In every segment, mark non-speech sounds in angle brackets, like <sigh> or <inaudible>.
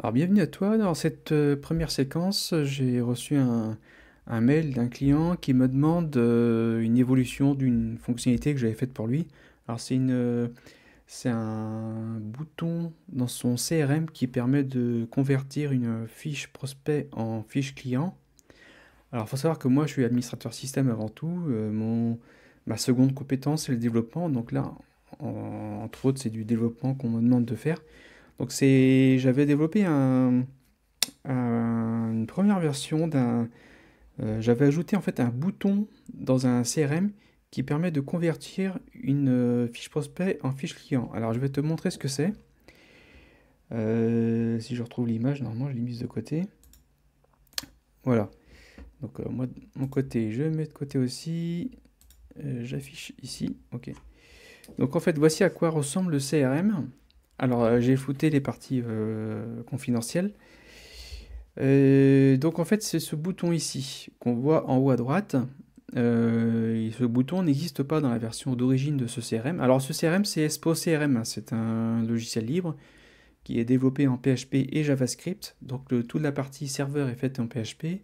Alors bienvenue à toi. Dans cette euh, première séquence, j'ai reçu un, mail d'un client qui me demande euh, une évolution d'une fonctionnalité que j'avais faite pour lui. Alors c'est euh, c'est un bouton dans son CRM qui permet de convertir une fiche prospect en fiche client. Alors faut savoir que moi je suis administrateur système avant tout. ma seconde compétence c'est le développement. Donc là entre autres c'est du développement qu'on me demande de faire. Donc c'est, j'avais développé une première version d'un, euh, j'avais ajouté en fait un bouton dans un CRM qui permet de convertir une euh, fiche prospect en fiche client. Alors je vais te montrer ce que c'est. Euh, si je retrouve l'image, normalement je l'ai mise de côté. Voilà. Donc moi mon côté, je mets de côté aussi. J'affiche ici. Ok. Donc en fait, voici à quoi ressemble le CRM. Alors, euh, j'ai fouté les parties euh, confidentielles. Euh, donc, en fait, c'est ce bouton ici qu'on voit en haut à droite. ce bouton n'existe pas dans la version d'origine de ce CRM. Alors, ce CRM, c'est Espo CRM. Hein. c'est un logiciel libre qui est développé en PHP et JavaScript. Donc, toute la partie serveur est faite en PHP.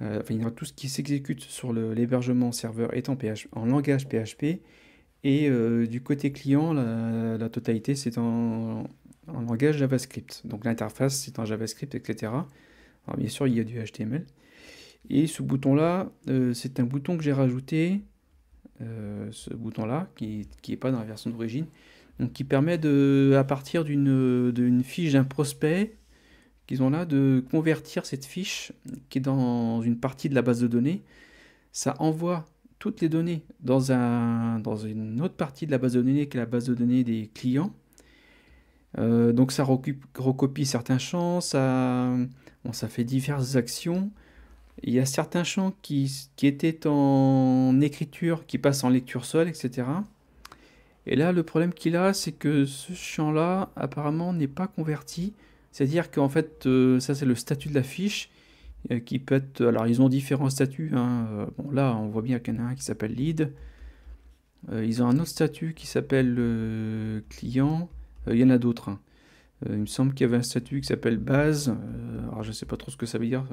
Enfin, tout ce qui s'exécute sur l'hébergement serveur est en, en langage PHP et euh, du côté client, la, totalité, c'est en, langage JavaScript. Donc l'interface, c'est en JavaScript, etc. Alors bien sûr, il y a du HTML. Et ce bouton-là, euh, c'est un bouton que j'ai rajouté, euh, ce bouton-là, qui n'est pas dans la version d'origine, donc qui permet de, à partir d'une fiche d'un prospect qu'ils ont là, de convertir cette fiche qui est dans une partie de la base de données. Ça envoie toutes les données dans, un, dans une autre partie de la base de données qui est la base de données des clients. Euh, donc ça recopie, certains champs, ça, ça fait diverses actions. Il y a certains champs qui, étaient en écriture, qui passent en lecture seule, etc. Et là, le problème qu'il a, c'est que ce champ-là, apparemment, n'est pas converti. C'est-à-dire qu'en fait, euh, ça c'est le statut de la fiche. Euh, qui peut être. Alors, ils ont différents statuts. Hein, euh, bon, là, on voit bien qu'il y en a un qui s'appelle lead. Euh, ils ont un autre statut qui s'appelle client. il y en a d'autres. Hein. il me semble qu'il y avait un statut qui s'appelle base. alors, je ne sais pas trop ce que ça veut dire,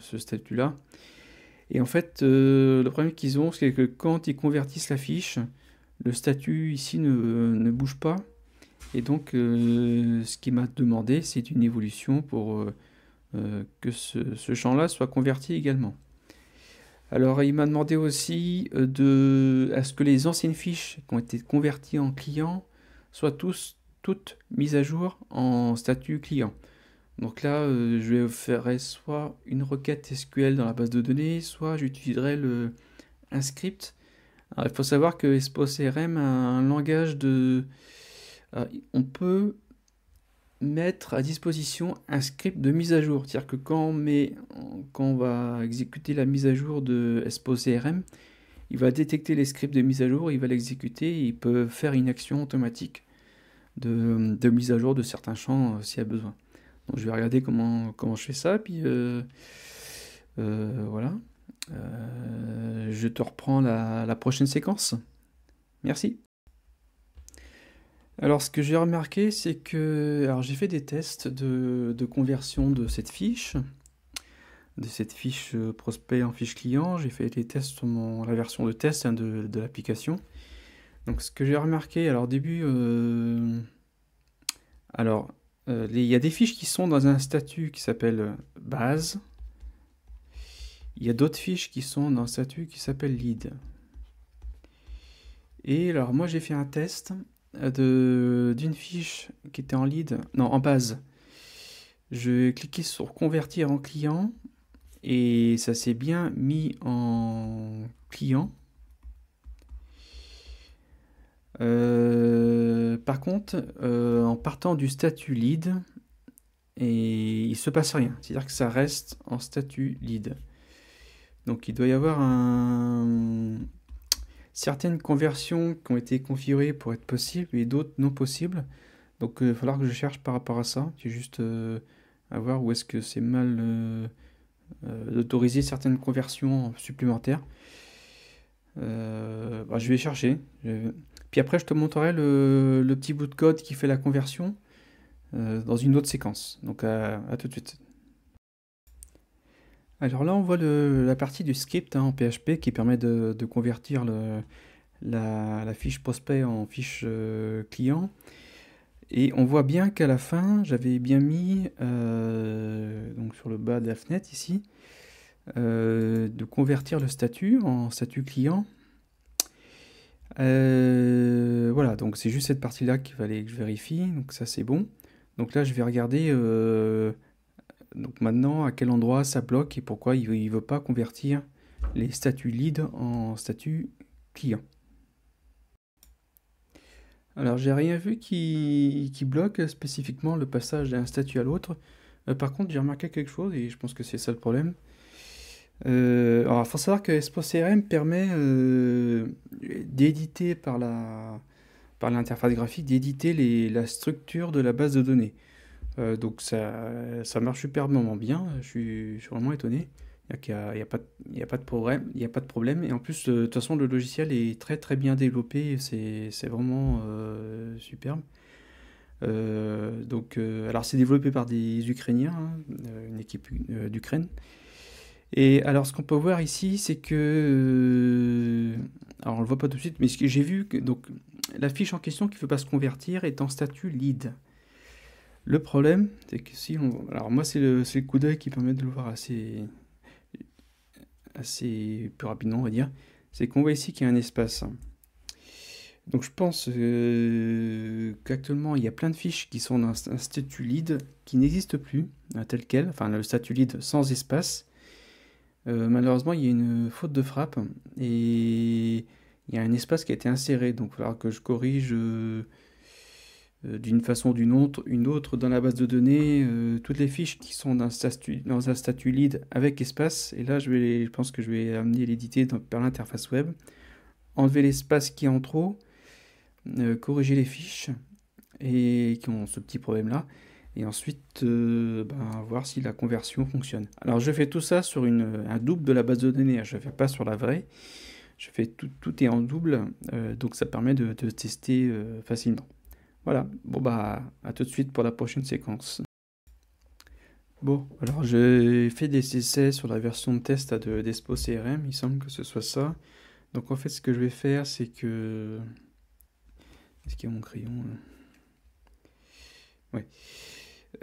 ce statut-là. Et en fait, le problème qu'ils ont, c'est que quand ils convertissent la fiche, le statut ici ne, bouge pas. Et donc, ce qui m'a demandé, c'est une évolution pour. Euh, que ce, champ-là soit converti également. Alors il m'a demandé aussi euh, de, à ce que les anciennes fiches qui ont été converties en clients soient tous, toutes mises à jour en statut client. Donc là, euh, je je ferai soit une requête SQL dans la base de données, soit j'utiliserai le, un script. il faut savoir que Espo CRM a un langage de... on peut mettre à disposition un script de mise à jour. C'est-à-dire que quand on, quand on va exécuter la mise à jour de CRM, il va détecter les scripts de mise à jour, il va l'exécuter, il peut faire une action automatique de, mise à jour de certains champs euh, s'il y a besoin. Donc je vais regarder comment, comment je fais ça, puis euh, euh, voilà. je te reprends la prochaine séquence. Merci. Alors, ce que j'ai remarqué, c'est que alors j'ai fait des tests de, conversion de cette fiche, de cette fiche euh, prospect en fiche client. J'ai fait des tests sur la version de test hein, de, l'application. Donc, ce que j'ai remarqué, alors début, euh, alors euh, il y a des fiches qui sont dans un statut qui s'appelle base. Il y a d'autres fiches qui sont dans un statut qui s'appelle lead. Et alors, moi, j'ai fait un test d'une fiche qui était en lead, non, en base. Je vais cliquer sur convertir en client et ça s'est bien mis en client. Euh, par contre, euh, en partant du statut lead, et il se passe rien. C'est-à-dire que ça reste en statut lead. Donc il doit y avoir un, certaines conversions qui ont été configurées pour être possibles et d'autres non possibles. Donc euh, il va falloir que je cherche par rapport à ça. C'est juste euh, à voir où est-ce que c'est mal d'autoriser euh, certaines conversions supplémentaires. Bah, je vais chercher. Puis après, je te montrerai le, petit bout de code qui fait la conversion dans une autre séquence. Donc à tout de suite. Alors là, on voit la partie du script hein, en PHP qui permet de, convertir la, fiche prospect en fiche euh, client. Et on voit bien qu'à la fin, j'avais bien mis, euh, donc sur le bas de la fenêtre ici, euh, de convertir le statut en statut client. voilà, donc c'est juste cette partie-là qu'il fallait que je vérifie. Donc ça, c'est bon. Donc là, je vais regarder donc maintenant, à quel endroit ça bloque et pourquoi il ne veut pas convertir les statuts lead en statut client. Alors j'ai rien vu qui, bloque spécifiquement le passage d'un statut à l'autre. Euh, par contre j'ai remarqué quelque chose et je pense que c'est ça le problème. Euh, alors il faut savoir que Salesforce CRM permet euh, d'éditer par par l'interface graphique d'éditer la structure de la base de données. Euh, donc ça, marche superbement bien, je suis, vraiment étonné. Il n'y a, pas, de problème, a pas de problème. Et en plus, euh, de toute façon, le logiciel est très très bien développé, c'est vraiment euh, superbe. alors c'est développé par des Ukrainiens, hein, une équipe d'Ukraine. Et alors, ce qu'on peut voir ici, c'est que. alors, on le voit pas tout de suite, mais ce j'ai vu que la fiche en question qui ne veut pas se convertir est en statut lead. Le problème, c'est que si on... Alors moi, c'est le, coup d'œil qui permet de le voir assez, assez plus rapidement, on va dire. C'est qu'on voit ici qu'il y a un espace. Donc je pense euh, qu'actuellement, il y a plein de fiches qui sont dans un statut lead qui n'existe plus, tel quel, enfin le statut lead sans espace. Euh, malheureusement, il y a une faute de frappe et il y a un espace qui a été inséré. Donc il va falloir que je corrige... Euh, euh, d'une façon ou d'une autre, une autre dans la base de données, euh, toutes les fiches qui sont dans, dans un statut lead avec espace, et là je, vais, pense que je vais amener l'éditer par l'interface web, enlever l'espace qui est en trop, euh, corriger les fiches et qui ont ce petit problème là, et ensuite ben, voir si la conversion fonctionne. Alors je fais tout ça sur un double de la base de données, hein. je ne fais pas sur la vraie, je fais tout, tout est en double, donc ça permet de tester facilement. Voilà, bon bah à tout de suite pour la prochaine séquence. Bon, alors j'ai fait des essais sur la version de test de Despo CRM, il semble que ce soit ça. Donc en fait ce que je vais faire c'est que... Est-ce qu'il y a mon crayon Ouais.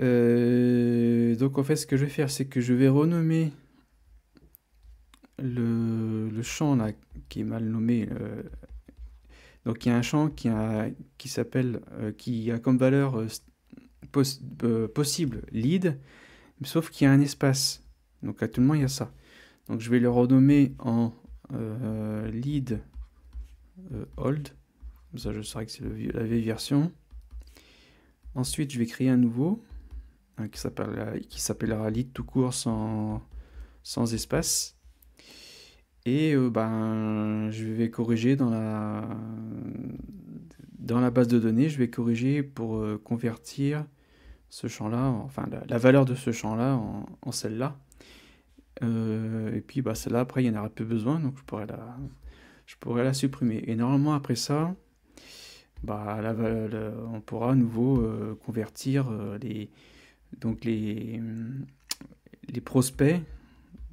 Euh, donc en fait ce que je vais faire c'est que je vais renommer le, champ là qui est mal nommé. Euh, donc il y a un champ qui, a, qui s'appelle, euh, qui a comme valeur euh, euh, possible lead, sauf qu'il y a un espace. Donc tout actuellement il y a ça. Donc je vais le renommer en lead old. ça je saurai que c'est la vieille version. Ensuite je vais créer un nouveau hein, qui s'appellera lead tout court sans espace. Et euh, ben, je vais corriger dans la, dans la base de données, je vais corriger pour euh, convertir ce champ-là, enfin la, valeur de ce champ-là en, celle-là. Euh, et puis bah, celle-là, après, il n'y en aura plus besoin, donc je pourrais la, je pourrais la supprimer. Et normalement, après ça, bah, on pourra à nouveau convertir les, donc les, les prospects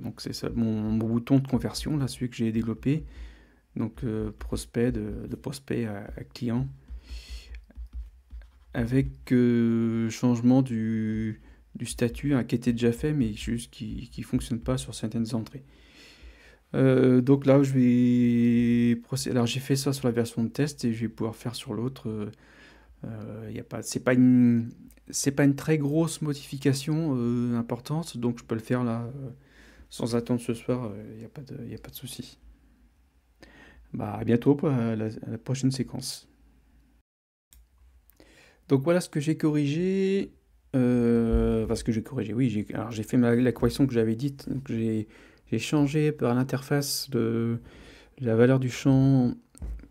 donc c'est ça mon, bouton de conversion, là, celui que j'ai développé. Donc euh, prospect, de, prospect à, client. Avec euh, changement du, du statut, hein, qui était déjà fait, mais juste qui ne fonctionne pas sur certaines entrées. Euh, donc là, je vais Alors j'ai fait ça sur la version de test et je vais pouvoir faire sur l'autre. Il a pas, c'est pas une, c'est pas une très grosse modification importante, donc je peux le faire là sans attendre ce soir, il euh, n'y a, pas de, y a pas de souci. Bah, à bientôt pour euh, la, prochaine séquence. Donc voilà ce que j'ai corrigé. parce euh, que j'ai corrigé, oui, j'ai, alors j'ai fait la correction que j'avais dite. j'ai, changé par l'interface de la valeur du champ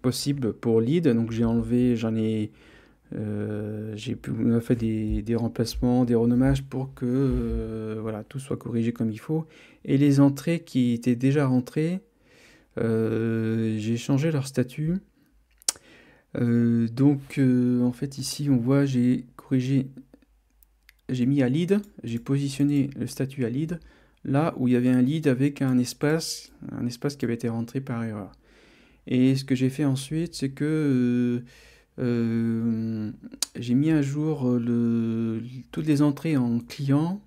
possible pour lead. Donc j'ai enlevé, j'en ai euh, j'ai pu, fait des, remplacements, des renommages pour que euh, voilà, tout soit corrigé comme il faut. Et les entrées qui étaient déjà rentrées, euh, j'ai changé leur statut. donc en fait ici on voit j'ai corrigé, j'ai mis à lead, j'ai positionné le statut à lead là où il y avait un lead avec un espace, un espace qui avait été rentré par erreur. Et ce que j'ai fait ensuite c'est que euh, j'ai mis à jour euh, le, toutes les entrées en client,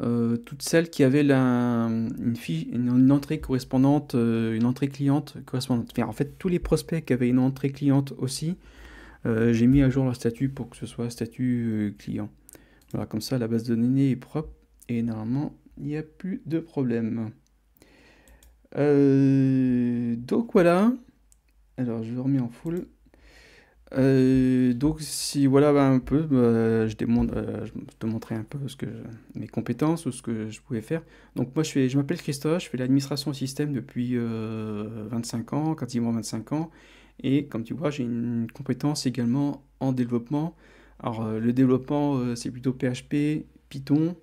euh, toutes celles qui avaient une, une, entrée correspondante, une entrée cliente correspondante. en fait, tous les prospects qui avaient une entrée cliente aussi, j'ai mis à jour leur statut pour que ce soit statut client. Voilà, comme ça, la base de données est propre et normalement, il n'y a plus de problème. donc voilà. Alors, je le remets en full. Euh, donc si voilà bah, un peu, bah, je, démontre, euh, te montrer un peu ce que mes compétences ou ce que je pouvais faire. Donc moi je, je m'appelle Christophe, je fais l'administration système depuis 25 euh, ans, quasiment 25 ans. Et comme tu vois, j'ai une compétence également en développement. Alors le développement c'est plutôt PHP, Python,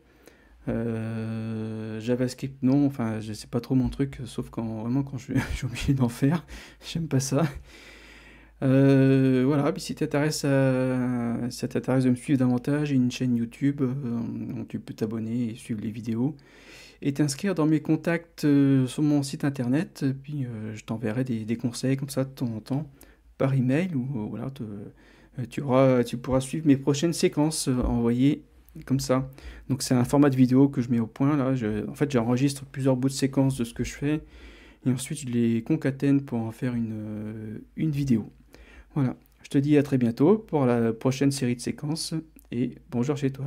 JavaScript, non, enfin, je sais pas trop mon truc, sauf quand vraiment quand je, <laughs> je suis obligé d'en faire. J'aime pas ça. Euh, voilà, puis si t'intéresse à... ça t'intéresse de me suivre davantage, j'ai une chaîne YouTube euh, dont tu peux t'abonner et suivre les vidéos et t'inscrire dans mes contacts euh, sur mon site internet. Puis euh, je t'enverrai des, conseils comme ça de temps en temps par email ou voilà, tu, pourras suivre mes prochaines séquences envoyées comme ça. Donc c'est un format de vidéo que je mets au point là. en fait, j'enregistre plusieurs bouts de séquences de ce que je fais et ensuite je les concatène pour en faire une vidéo. Voilà, je te dis à très bientôt pour la prochaine série de séquences et bonjour chez toi.